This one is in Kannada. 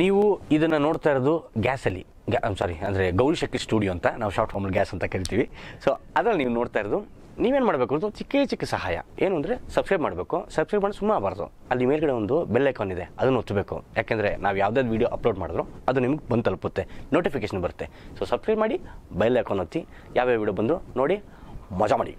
ನೀವು ಇದನ್ನು ನೋಡ್ತಾ ಇರೋದು ಗ್ಯಾಸಲ್ಲಿ ಗ್ಯಾ ಸಾರಿ ಅಂದರೆ ಗೌರಿ ಶಕ್ತಿ ಸ್ಟುಡಿಯೋ ಅಂತ ನಾವು ಶಾರ್ಟ್ ಫಾರ್ಮಲ್ಲಿ ಗ್ಯಾಸ್ ಅಂತ ಕರಿತೀವಿ ಸೊ ಅದರಲ್ಲಿ ನೀವು ನೋಡ್ತಾ ಇರೋದು ನೀವೇನು ಮಾಡಬೇಕು ಅಂತ ಚಿಕ್ಕ ಚಿಕ್ಕ ಸಹಾಯ ಏನು ಅಂದರೆ ಸಬ್ಸ್ಕ್ರೈಬ್ ಮಾಡಬೇಕು ಸಬ್ಸ್ಕ್ರೈಬ್ ಮಾಡಿ ಸುಮ್ಮನೆ ಆಗಬಾರ್ದು ಅಲ್ಲಿ ಮೇಲ್ಗಡೆ ಒಂದು ಬೆಲ್ ಐಕಾನ್ ಇದೆ ಅದನ್ನು ಒತ್ತಬೇಕು ಯಾಕೆಂದರೆ ನಾವು ಯಾವುದಾದ್ರು ವೀಡಿಯೋ ಅಪ್ಲೋಡ್ ಮಾಡಿದ್ರು ಅದು ನಿಮ್ಗೆ ಬಂದು ತಲುಪುತ್ತೆ ನೋಟಿಫಿಕೇಶನ್ ಬರುತ್ತೆ ಸೊ ಸಬ್ಸ್ಕ್ರೈಬ್ ಮಾಡಿ ಬೆಲ್ ಐಕಾನ್ ಒತ್ತಿ ಯಾವ್ಯಾವ ವೀಡಿಯೋ ಬಂದರೂ ನೋಡಿ ಮಜಾ ಮಾಡಿ